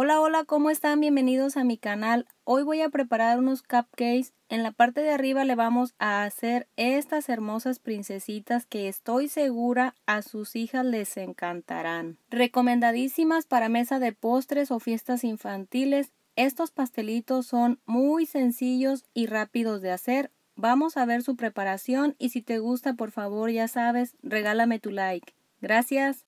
Hola, hola, ¿cómo están? Bienvenidos a mi canal. Hoy voy a preparar unos cupcakes. En la parte de arriba le vamos a hacer estas hermosas princesitas que estoy segura a sus hijas les encantarán. Recomendadísimas para mesa de postres o fiestas infantiles. Estos pastelitos son muy sencillos y rápidos de hacer. Vamos a ver su preparación y si te gusta por favor ya sabes, regálame tu like. Gracias.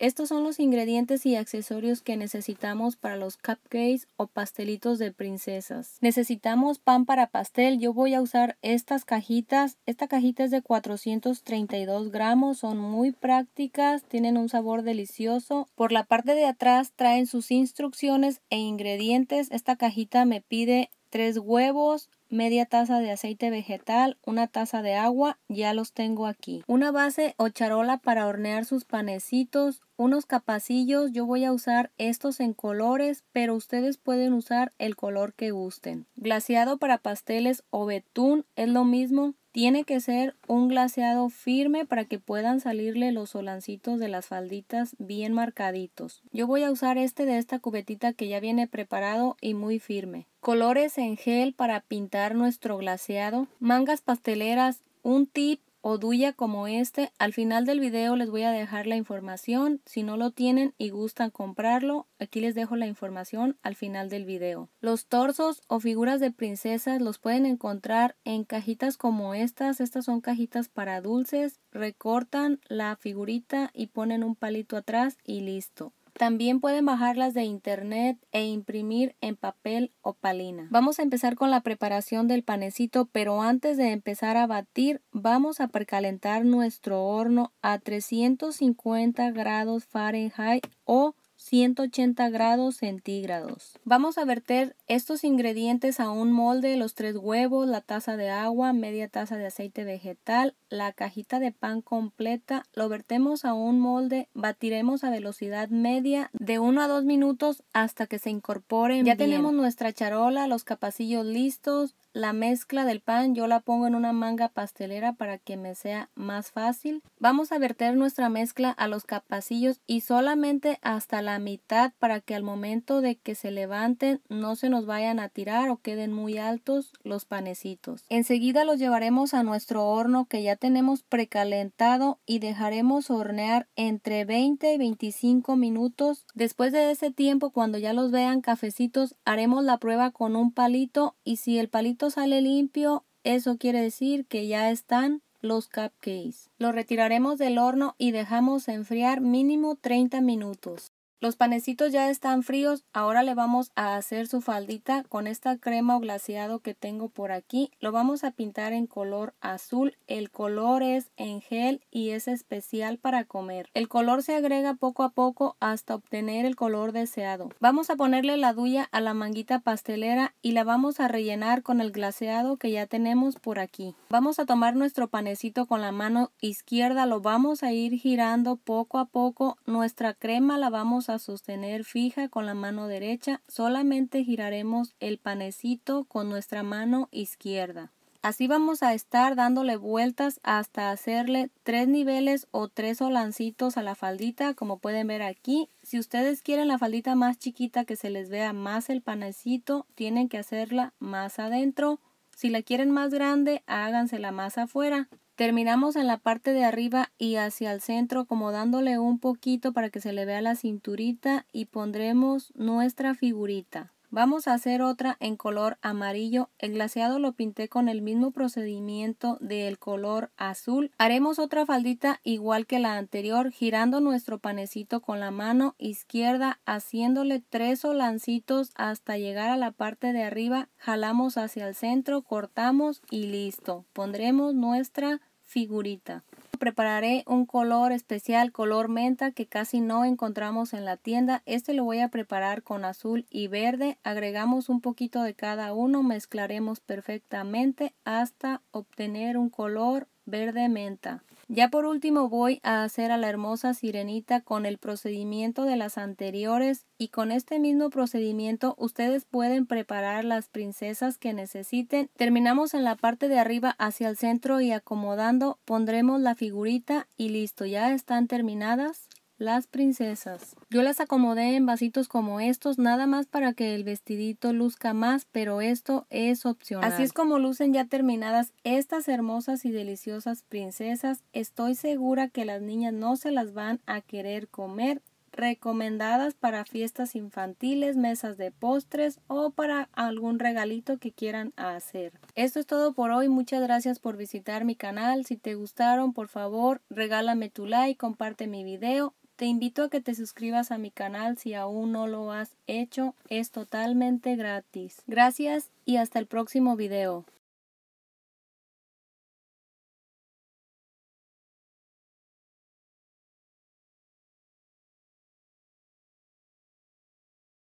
Estos son los ingredientes y accesorios que necesitamos para los cupcakes o pastelitos de princesas. Necesitamos pan para pastel. Yo voy a usar estas cajitas. Esta cajita es de 432 gramos. Son muy prácticas. Tienen un sabor delicioso. Por la parte de atrás traen sus instrucciones e ingredientes. Esta cajita me pide tres huevos, media taza de aceite vegetal, una taza de agua, ya los tengo aquí. Una base o charola para hornear sus panecitos, unos capacillos, yo voy a usar estos en colores, pero ustedes pueden usar el color que gusten. Glaciado para pasteles o betún, es lo mismo, tiene que ser un glaseado firme para que puedan salirle los solancitos de las falditas bien marcaditos. Yo voy a usar este de esta cubetita que ya viene preparado y muy firme. Colores en gel para pintar nuestro glaseado. Mangas pasteleras. Un tip o Duya como este. Al final del video les voy a dejar la información. Si no lo tienen y gustan comprarlo, aquí les dejo la información al final del video. Los torsos o figuras de princesas los pueden encontrar en cajitas como estas. Estas son cajitas para dulces. Recortan la figurita y ponen un palito atrás y listo. También pueden bajarlas de internet e imprimir en papel o palina. Vamos a empezar con la preparación del panecito, pero antes de empezar a batir, vamos a precalentar nuestro horno a 350 grados Fahrenheit o 180 grados centígrados. Vamos a verter estos ingredientes a un molde, los tres huevos, la taza de agua, media taza de aceite vegetal, la cajita de pan completa, lo vertemos a un molde, batiremos a velocidad media de 1 a 2 minutos hasta que se incorporen Ya tenemos nuestra charola, los capacillos listos, la mezcla del pan yo la pongo en una manga pastelera para que me sea más fácil. Vamos a verter nuestra mezcla a los capacillos y solamente hasta la mitad para que al momento de que se levanten no se nos vayan a tirar o queden muy altos los panecitos. Enseguida los llevaremos a nuestro horno que ya tenemos precalentado y dejaremos hornear entre 20 y 25 minutos. Después de ese tiempo cuando ya los vean cafecitos haremos la prueba con un palito y si el palito sale limpio, eso quiere decir que ya están los cupcakes. Los retiraremos del horno y dejamos enfriar mínimo 30 minutos. Los panecitos ya están fríos, ahora le vamos a hacer su faldita con esta crema o glaseado que tengo por aquí. Lo vamos a pintar en color azul, el color es en gel y es especial para comer. El color se agrega poco a poco hasta obtener el color deseado. Vamos a ponerle la duya a la manguita pastelera y la vamos a rellenar con el glaseado que ya tenemos por aquí. Vamos a tomar nuestro panecito con la mano izquierda, lo vamos a ir girando poco a poco, nuestra crema la vamos a a sostener fija con la mano derecha, solamente giraremos el panecito con nuestra mano izquierda. Así vamos a estar dándole vueltas hasta hacerle tres niveles o tres holancitos a la faldita como pueden ver aquí. Si ustedes quieren la faldita más chiquita que se les vea más el panecito tienen que hacerla más adentro. Si la quieren más grande la más afuera. Terminamos en la parte de arriba y hacia el centro acomodándole un poquito para que se le vea la cinturita y pondremos nuestra figurita. Vamos a hacer otra en color amarillo. El glaseado lo pinté con el mismo procedimiento del color azul. Haremos otra faldita igual que la anterior, girando nuestro panecito con la mano izquierda, haciéndole tres solancitos hasta llegar a la parte de arriba. Jalamos hacia el centro, cortamos y listo. Pondremos nuestra figurita. Prepararé un color especial, color menta, que casi no encontramos en la tienda. Este lo voy a preparar con azul y verde. Agregamos un poquito de cada uno, mezclaremos perfectamente hasta obtener un color verde menta. Ya por último voy a hacer a la hermosa sirenita con el procedimiento de las anteriores y con este mismo procedimiento ustedes pueden preparar las princesas que necesiten. Terminamos en la parte de arriba hacia el centro y acomodando pondremos la figurita y listo, ya están terminadas las princesas. Yo las acomodé en vasitos como estos, nada más para que el vestidito luzca más, pero esto es opcional. Así es como lucen ya terminadas estas hermosas y deliciosas princesas. Estoy segura que las niñas no se las van a querer comer recomendadas para fiestas infantiles, mesas de postres o para algún regalito que quieran hacer. Esto es todo por hoy, muchas gracias por visitar mi canal, si te gustaron por favor regálame tu like, comparte mi video, te invito a que te suscribas a mi canal si aún no lo has hecho, es totalmente gratis. Gracias y hasta el próximo video.